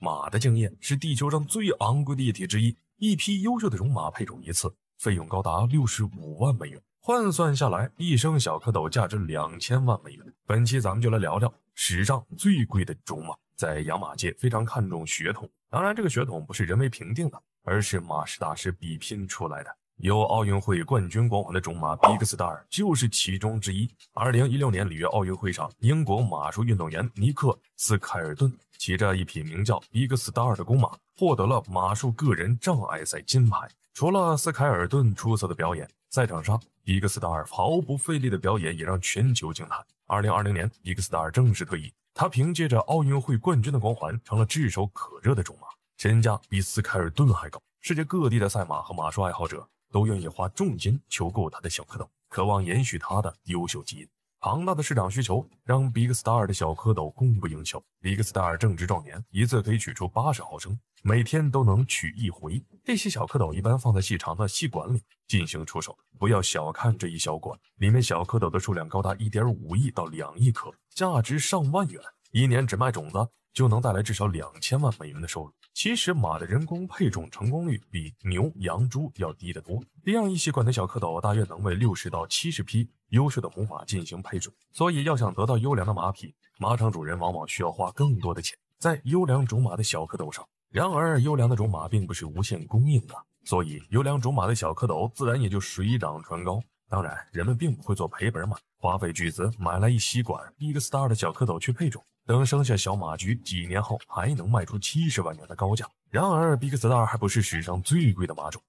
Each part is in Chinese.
马的经验是地球上最昂贵的液体之一。一批优秀的种马配种一次，费用高达六十五万美元，换算下来，一升小蝌蚪价值两千万美元。本期咱们就来聊聊史上最贵的种马。在养马界非常看重血统，当然这个血统不是人为评定的，而是马氏大师比拼出来的。有奥运会冠军光环的种马 Big Star 就是其中之一。二零一六年里约奥运会上，英国马术运动员尼克·斯凯尔顿骑着一匹名叫 Big Star 的公马，获得了马术个人障碍赛金牌。除了斯凯尔顿出色的表演，赛场上 Big Star 毫不费力的表演也让全球惊叹。二零二零年，Big Star 正式退役，他凭借着奥运会冠军的光环，成了炙手可热的种马，身价比斯凯尔顿还高。世界各地的赛马和马术爱好者。都愿意花重金求购他的小蝌蚪，渴望延续他的优秀基因。庞大的市场需求让 Big Star 的小蝌蚪供不应求。Big Star 正值壮年，一次可以取出八十毫升，每天都能取一回。这些小蝌蚪一般放在细长的细管里进行出售。不要小看这一小管，里面小蝌蚪的数量高达一点五亿到两亿颗，价值上万元，一年只卖种子。就能带来至少两千万美元的收入。其实马的人工配种成功率比牛、羊、猪要低得多。这样一吸管的小蝌蚪大约能为六十到七十匹优秀的母马进行配种，所以要想得到优良的马匹，马场主人往往需要花更多的钱在优良种马的小蝌蚪上。然而，优良的种马并不是无限供应的，所以优良种马的小蝌蚪自然也就水涨船高。当然，人们并不会做赔本儿，马花费巨资买来一吸管 Big Star 的小蝌蚪去配种。等生下小马驹几年后，还能卖出七十万元的高价。然而，Big Star 还不是史上最贵的马种。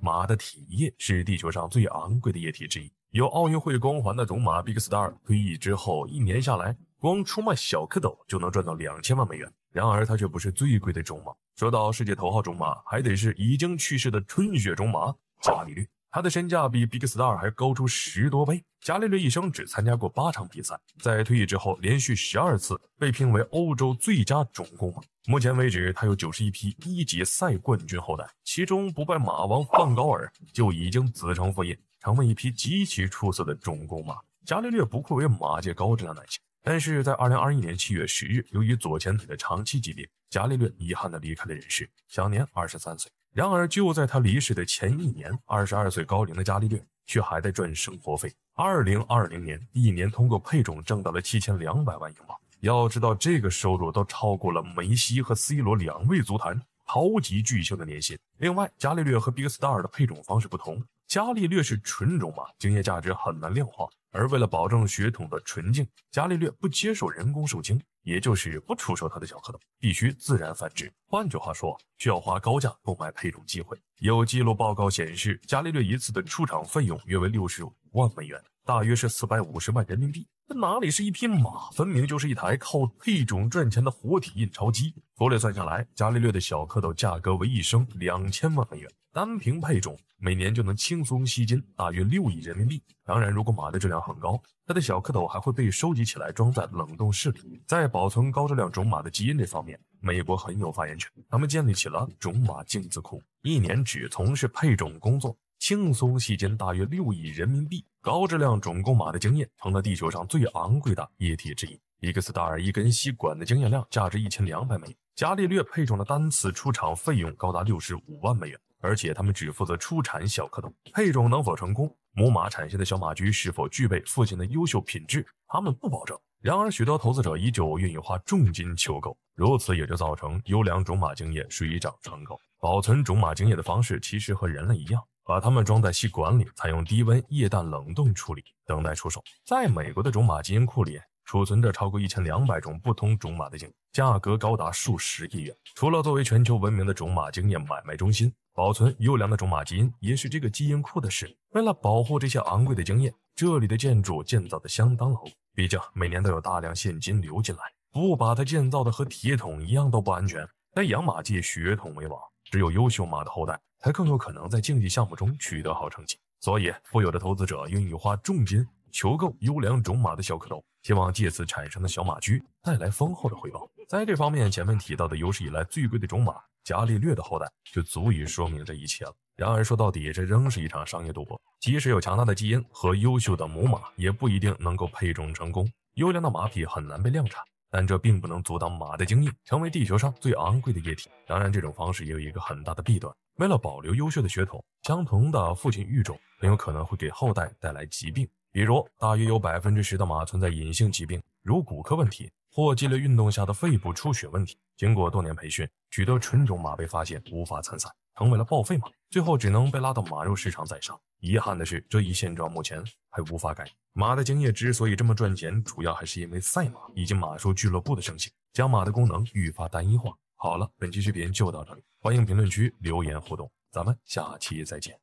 马的体液是地球上最昂贵的液体之一。有奥运会光环的种马 Big Star 退役之后，一年下来，光出卖小蝌蚪就能赚到两千万美元。然而，它却不是最贵的种马。说到世界头号种马，还得是已经去世的春雪种马伽利略。他的身价比 Big Star 还高出十多倍。伽利略一生只参加过八场比赛，在退役之后，连续十二次被评为欧洲最佳种公马。目前为止，他有九十一批一级赛冠军后代，其中不败马王范高尔就已经子承父业，成为一批极其出色的种公马。伽利略不愧为马界高质量男性，但是在二零二一年七月十日，由于左前腿的长期疾病，伽利略遗憾地离开了人世，享年二十三岁。然而，就在他离世的前一年，二十二岁高龄的伽利略却还在赚生活费。二零二零年，一年通过配种挣到了七千两百万英镑。要知道，这个收入都超过了梅西和 C 罗两位足坛超级巨星的年薪。另外，伽利略和 Big Star 的配种方式不同，伽利略是纯种马，经验价值很难量化。而为了保证血统的纯净，伽利略不接受人工受精，也就是不出售他的小蝌蚪，必须自然繁殖。换句话说，需要花高价购买配种机会。有记录报告显示，伽利略一次的出场费用约为六十五万美元，大约是四百五十万人民币。这哪里是一匹马，分明就是一台靠配种赚钱的活体印钞机。粗略算下来，伽利略的小蝌蚪价格为一升两千万美元，单凭配种，每年就能轻松吸金大约六亿人民币。当然，如果马的质量很高，它的小蝌蚪还会被收集起来装在冷冻室里，在保存高质量种马的基因这方面，美国很有发言权。他们建立起了种马精子库，一年只从事配种工作，轻松吸金大约六亿人民币。高质量种公马的经验成了地球上最昂贵的液体之一。个 s 斯达尔一根吸管的经验量价值一千两百元。伽利略配种的单次出场费用高达六十五万美元，而且他们只负责出产小蝌蚪。配种能否成功，母马产下的小马驹是否具备父亲的优秀品质，他们不保证。然而，许多投资者依旧愿意花重金求购，如此也就造成优良种马精液水涨船高。保存种马精液的方式其实和人类一样，把它们装在细管里，采用低温液氮冷冻处理，等待出手。在美国的种马基因库里。储存着超过一千两百种不同种马的基价格高达数十亿元。除了作为全球闻名的种马经验买卖中心，保存优良的种马基因也是这个基因库的事。为了保护这些昂贵的经验，这里的建筑建造的相当牢固。毕竟每年都有大量现金流进来，不把它建造的和铁桶一样都不安全。在养马界，血统为王，只有优秀马的后代才更有可能在竞技项目中取得好成绩。所以，富有的投资者愿意花重金。求购优良种马的小蝌蚪，希望借此产生的小马驹带来丰厚的回报。在这方面，前面提到的有史以来最贵的种马——伽利略的后代，就足以说明这一切了。然而，说到底，这仍是一场商业赌博。即使有强大的基因和优秀的母马，也不一定能够配种成功。优良的马匹很难被量产，但这并不能阻挡马的精液成为地球上最昂贵的液体。当然，这种方式也有一个很大的弊端：为了保留优秀的血统，相同的父亲育种很有可能会给后代带来疾病。比如，大约有百分之十的马存在隐性疾病，如骨科问题或剧烈运动下的肺部出血问题。经过多年培训，许多纯种马被发现无法参赛，成为了报废马，最后只能被拉到马肉市场宰杀。遗憾的是，这一现状目前还无法改。马的精液之所以这么赚钱，主要还是因为赛马以及马术俱乐部的盛行，将马的功能愈发单一化。好了，本期视频就到这里，欢迎评论区留言互动，咱们下期再见。